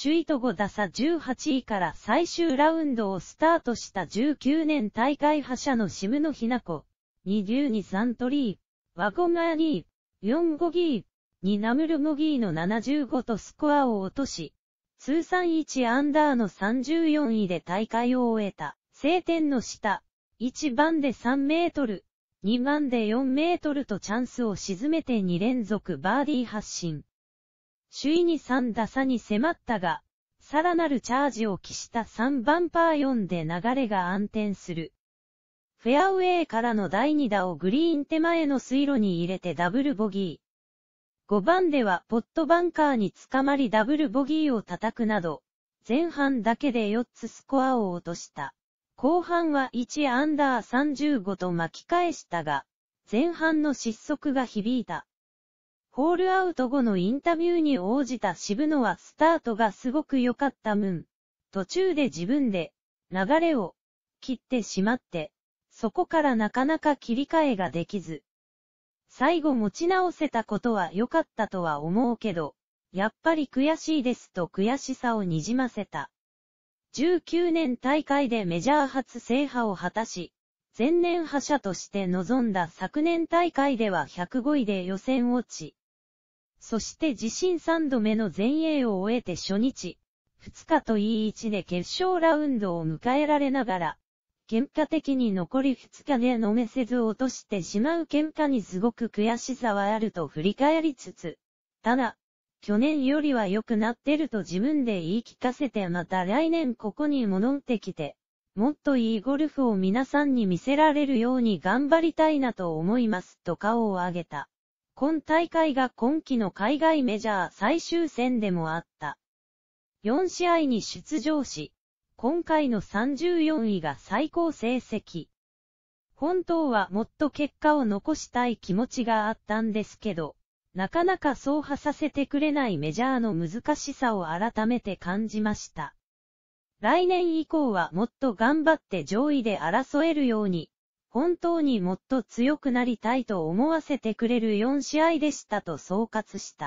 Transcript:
首位と5打差18位から最終ラウンドをスタートした19年大会覇者のシムのひな子、2流にサントリー、ワゴマーニー、4ゴギー、2ナムルモギーの75とスコアを落とし、通算1アンダーの34位で大会を終えた。晴天の下、1番で3メートル、2番で4メートルとチャンスを沈めて2連続バーディー発進。首位に3打差に迫ったが、さらなるチャージを期した3番パー4で流れが暗転する。フェアウェイからの第2打をグリーン手前の水路に入れてダブルボギー。5番ではポットバンカーにつかまりダブルボギーを叩くなど、前半だけで4つスコアを落とした。後半は1アンダー35と巻き返したが、前半の失速が響いた。ホールアウト後のインタビューに応じた渋野はスタートがすごく良かったムン。途中で自分で流れを切ってしまって、そこからなかなか切り替えができず。最後持ち直せたことは良かったとは思うけど、やっぱり悔しいですと悔しさをにじませた。19年大会でメジャー初制覇を果たし、前年覇者として臨んだ昨年大会では105位で予選落ち。そして自身3度目の前衛を終えて初日、2日といい1で決勝ラウンドを迎えられながら、喧嘩的に残り2日で飲めせず落としてしまう喧嘩にすごく悔しさはあると振り返りつつ、ただ、去年よりは良くなってると自分で言い聞かせてまた来年ここに戻ってきて、もっといいゴルフを皆さんに見せられるように頑張りたいなと思いますと顔を上げた。今大会が今季の海外メジャー最終戦でもあった。4試合に出場し、今回の34位が最高成績。本当はもっと結果を残したい気持ちがあったんですけど、なかなかそうはさせてくれないメジャーの難しさを改めて感じました。来年以降はもっと頑張って上位で争えるように、本当にもっと強くなりたいと思わせてくれる4試合でしたと総括した。